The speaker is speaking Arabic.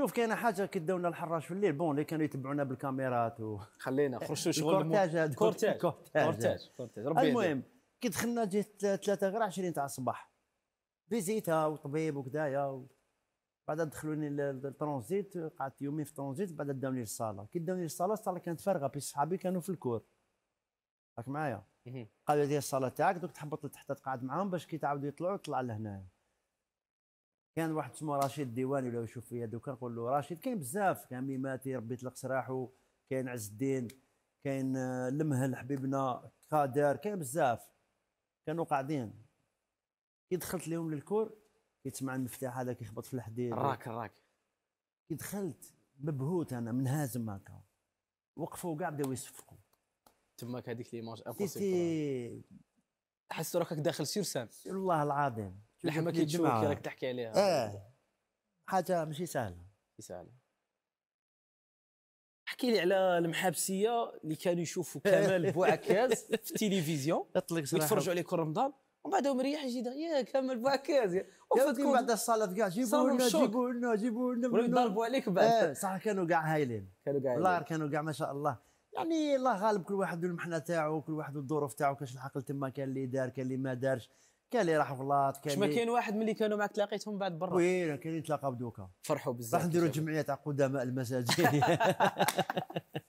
شوف كاينه حاجه كداونا الحراش في الليل بون اللي كانوا يتبعونا بالكاميرات و خلينا خرجوا شغل كورتاج كورتاج كورتاج كورتاج ربي المهم كي دخلنا جيت ثلاثه غير 20 تاع الصباح فيزيتا وطبيب وكدايا و... بعد دخلوني للترونزيت قعدت يومين في الترونزيت بعد داوني للصاله كي داوني للصاله الصاله كانت فارغه بس صحابي كانوا في الكور راك معايا قالوا لي الصاله تاعك دوك تحبط لتحت تقعد معاهم باش كي تعاودوا يطلعوا تطلع لهنايا كان واحد اسمه رشيد الديواني ولا يشوف فيا دوكا نقول له رشيد كاين بزاف كاين ميماتي ربيت القصراح كاين عز الدين كاين المهل آه، حبيبنا قادر كاين بزاف كانوا قاعدين كي دخلت لهم للكور كي تسمع المفتاح هذا كيخبط في الحديد الراك الراك كي دخلت مبهوت انا منهزم هكا وقفوا كاع بداو يصفقوا تماك هذيك ليماج امبوسيبل حس روحك داخل سيرسان والله العظيم لحمك تشوك راك تحكي عليها اه حاجه ماشي سهله ماشي سهله احكي لي على المحابسيه اللي كانوا يشوفوا كمال بوعكاز في التلفزيون يتفرجوا عليه كل رمضان ومن بعد مريح يجي يا كمال بوعكاز وفاتكم بعد الصلاه كاع جيبوا لنا جيبوا لنا جيبوا لنا ونضربوا عليك بعد إيه، صح كانوا كاع هايلين كانوا كاع والله كانوا كاع ما شاء الله يعني الله غالب كل واحد والمحنه تاعو كل واحد والظروف تاعو كاش العقل تما كان اللي دار كان اللي ما دارش كاين اللي راح فلاط كاين ما كاين واحد ملي كانوا معك تلاقيتهم بعد برا وي كاين اللي تلاقى بدوكا فرحوا بزاف راح نديروا جمعيه تاع قدماء المساجد